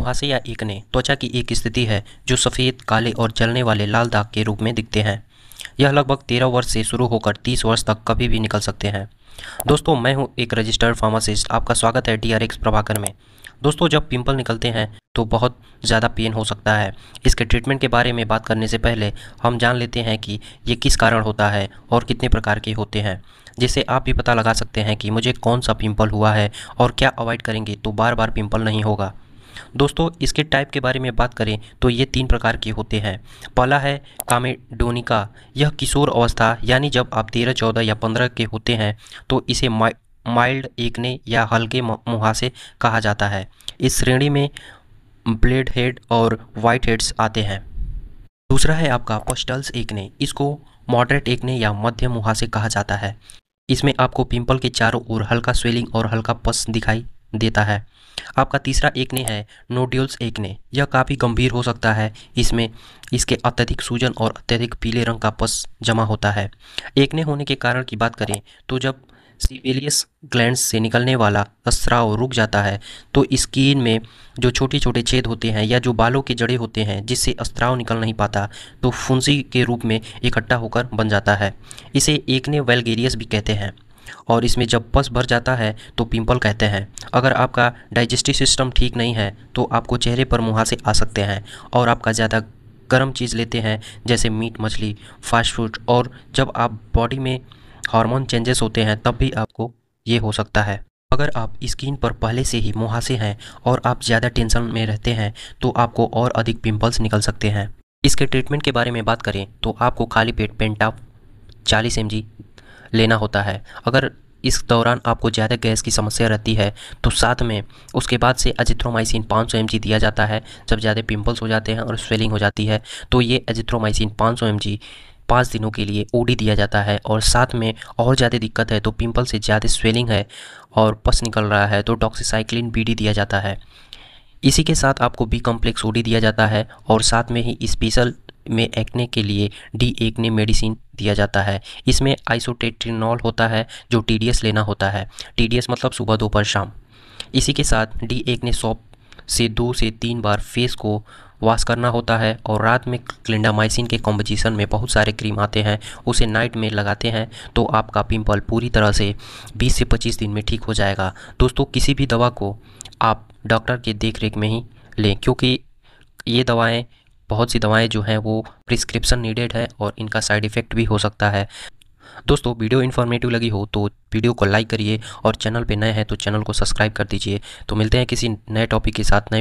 मुहासे या एक ने त्वचा की एक स्थिति है जो सफ़ेद काले और जलने वाले लाल दाग के रूप में दिखते हैं यह लगभग तेरह वर्ष से शुरू होकर तीस वर्ष तक कभी भी निकल सकते हैं दोस्तों मैं हूं एक रजिस्टर्ड फार्मासिस्ट आपका स्वागत है डी प्रभाकर में दोस्तों जब पिंपल निकलते हैं तो बहुत ज़्यादा पेन हो सकता है इसके ट्रीटमेंट के बारे में बात करने से पहले हम जान लेते हैं कि ये किस कारण होता है और कितने प्रकार के होते हैं जिसे आप भी पता लगा सकते हैं कि मुझे कौन सा पिंपल हुआ है और क्या अवॉइड करेंगे तो बार बार पिंपल नहीं होगा दोस्तों इसके टाइप के बारे में बात करें तो ये तीन प्रकार के होते हैं पहला है कामेडोनिका यह किशोर अवस्था यानी जब आप तेरह चौदह या पंद्रह के होते हैं तो इसे माइल्ड एकने या हल्के मुहासे कहा जाता है इस श्रेणी में ब्लेड हेड और वाइट हेड्स आते हैं दूसरा है आपका पोस्टल्स एकने इसको मॉडरेट एकने या मध्य मुहासे कहा जाता है इसमें आपको पिंपल के चारों ओर हल्का स्वेलिंग और हल्का पस दिखाई देता है आपका तीसरा एक ने है नोड्यूल्स एक ने यह काफ़ी गंभीर हो सकता है इसमें इसके अत्यधिक सूजन और अत्यधिक पीले रंग का पस जमा होता है एक ने होने के कारण की बात करें तो जब सीवेलियस ग्लैंड से निकलने वाला स्राव रुक जाता है तो स्किन में जो छोटे छोटे छेद होते हैं या जो बालों के जड़े होते हैं जिससे स्त्राव निकल नहीं पाता तो फुंसी के रूप में इकट्ठा होकर बन जाता है इसे एकने वेलगेरियस भी कहते हैं और इसमें जब पस भर जाता है तो पिंपल कहते हैं अगर आपका डाइजेस्टिव सिस्टम ठीक नहीं है तो आपको चेहरे पर मुहासे आ सकते हैं और आपका ज़्यादा गर्म चीज़ लेते हैं जैसे मीट मछली फास्ट फूड और जब आप बॉडी में हार्मोन चेंजेस होते हैं तब भी आपको ये हो सकता है अगर आप स्किन पर पहले से ही मुहासे हैं और आप ज़्यादा टेंशन में रहते हैं तो आपको और अधिक पिंपल्स निकल सकते हैं इसके ट्रीटमेंट के बारे में बात करें तो आपको खाली पेट पेंटाप चालीस एम लेना होता है अगर इस दौरान आपको ज़्यादा गैस की समस्या रहती है तो साथ में उसके बाद से एजिथ्रोमाइसिन 500 सौ दिया जाता है जब ज़्यादा पिंपल्स हो जाते हैं और स्वेलिंग हो जाती है तो ये एजिथ्रोमाइसिन 500 सौ पाँच दिनों के लिए ओडी दिया जाता है और साथ में और ज़्यादा दिक्कत है तो पिंपल से ज़्यादा स्वेलिंग है और पस निकल रहा है तो डॉक्सीसाइक्लिन डी दिया जाता है इसी के साथ आपको बी कॉम्प्लेक्स ओडी दिया जाता है और साथ में ही स्पेशल में एक्ने के लिए डी एक्ने मेडिसिन दिया जाता है इसमें आइसोटेट्रिनॉल होता है जो टी लेना होता है टी मतलब सुबह दोपहर शाम इसी के साथ डी एक्ने सॉप से दो से तीन बार फेस को वॉश करना होता है और रात में क्लिंडामाइसिन के कॉम्पोजिशन में बहुत सारे क्रीम आते हैं उसे नाइट में लगाते हैं तो आपका पिंपल पूरी तरह से 20 से 25 दिन में ठीक हो जाएगा दोस्तों किसी भी दवा को आप डॉक्टर के देख रेख में ही लें क्योंकि ये दवाएं बहुत सी दवाएं जो हैं वो प्रिस्क्रिप्शन नीडेड है और इनका साइड इफ़ेक्ट भी हो सकता है दोस्तों वीडियो इन्फॉर्मेटिव लगी हो तो वीडियो को लाइक करिए और चैनल पर नए हैं तो चैनल को सब्सक्राइब कर दीजिए तो मिलते हैं किसी नए टॉपिक के साथ नए